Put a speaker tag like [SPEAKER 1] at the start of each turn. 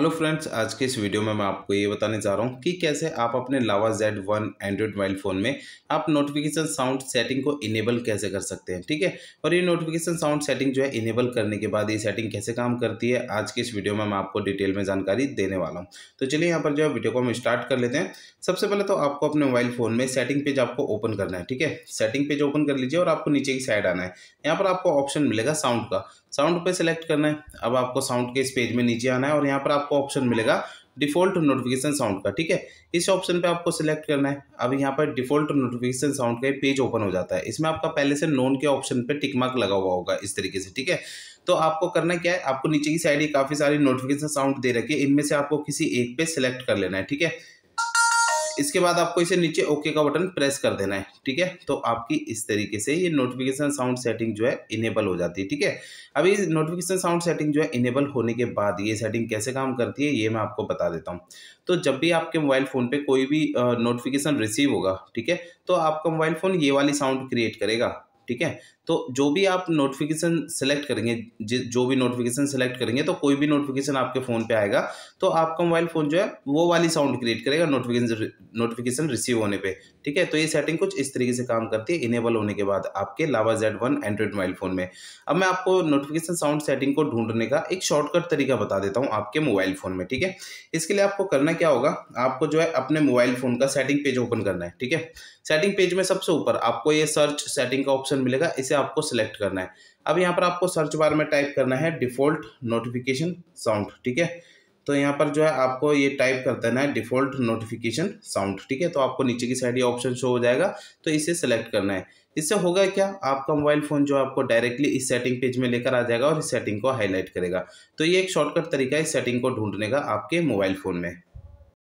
[SPEAKER 1] hello friends आज के इस वीडियो में मैं आपको ये बताने जा रहा हूँ कि कैसे आप अपने Lava Z one Android mobile phone में आप नोटिफिकेशन साउंड सेटिंग को इनेबल कैसे कर सकते हैं ठीक है और ये नोटिफिकेशन साउंड सेटिंग जो है इनेबल करने के बाद ये सेटिंग कैसे काम करती है आज के इस वीडियो में मैं आपको डिटेल में जानकारी देने वाला हूँ तो चलिए यहाँ पर जो है वीडियो को हम स्टार्ट कर लेते हैं सबसे पहले तो आपको अपने मोबाइल फ़ोन में सेटिंग पेज आपको ओपन करना है ठीक है सेटिंग पेज ओपन कर लीजिए और आपको नीचे की साइड आना है यहाँ पर आपको ऑप्शन मिलेगा साउंड का साउंड पे सिलेक्ट करना है अब आपको साउंड के इस पेज में नीचे आना है और यहाँ पर आपको ऑप्शन मिलेगा डिफ़ॉल्ट नोटिफिकेशन साउंड का ठीक है इस ऑप्शन पे आपको सिलेक्ट करना है अब यहाँ पर डिफ़ॉल्ट नोटिफिकेशन साउंड का पेज ओपन हो जाता है इसमें आपका पहले से नोन के ऑप्शन पे टिक मार्क लगा हुआ होगा इस तरीके से ठीक है तो आपको करना क्या है आपको नीचे की साइड ही काफ़ी सारी नोटिफिकेशन साउंड दे रखी है इनमें से आपको किसी एक पे सिलेक्ट कर लेना है ठीक है इसके बाद आपको इसे नीचे ओके का बटन प्रेस कर देना है ठीक है तो आपकी इस तरीके से ये नोटिफिकेशन साउंड सेटिंग जो है इनेबल हो जाती है ठीक है अभी नोटिफिकेशन साउंड सेटिंग जो है इनेबल होने के बाद ये सेटिंग कैसे काम करती है ये मैं आपको बता देता हूँ तो जब भी आपके मोबाइल फ़ोन पर कोई भी नोटिफिकेशन रिसीव होगा ठीक है तो आपका मोबाइल फ़ोन ये वाली साउंड क्रिएट करेगा ठीक है तो जो भी आप नोटिफिकेशन सेलेक्ट करेंगे जो भी नोटिफिकेशन सेलेक्ट करेंगे तो कोई भी नोटिफिकेशन आपके फ़ोन पे आएगा तो आपका मोबाइल फ़ोन जो है वो वाली साउंड क्रिएट करेगा नोटिफिकेशन नोटिफिकेशन रिसीव होने पे ठीक है तो ये सेटिंग कुछ इस तरीके से काम करती है इनेबल होने के बाद आपके Lava Z one Android mobile phone में अब मैं आपको नोटिफिकेशन साउंड सेटिंग को ढूंढने का एक शॉर्टकट तरीका बता देता हूँ आपके मोबाइल फ़ोन में ठीक है इसके लिए आपको करना क्या होगा आपको जो है अपने मोबाइल फ़ोन का सेटिंग पेज ओपन करना है ठीक है सेटिंग पेज में सबसे ऊपर आपको ये सर्च सेटिंग का ऑप्शन ऑप्शन मिलेगा इसे आपको सेलेक्ट करना है अब यहाँ पर आपको सर्च बार में टाइप करना है डिफ़ॉल्ट नोटिफिकेशन साउंड ठीक है तो यहाँ पर जो है आपको ये टाइप कर देना है डिफ़ॉल्ट नोटिफिकेशन साउंड ठीक है तो आपको नीचे की साइड ये ऑप्शन शो हो जाएगा तो इसे सेलेक्ट करना है इससे होगा क्या आपका मोबाइल फ़ोन जो आपको डायरेक्टली इस सेटिंग पेज में लेकर आ जाएगा और इस सेटिंग को हाईलाइट करेगा तो ये एक शॉर्टकट तरीका है इस सेटिंग को ढूंढने का आपके मोबाइल फ़ोन में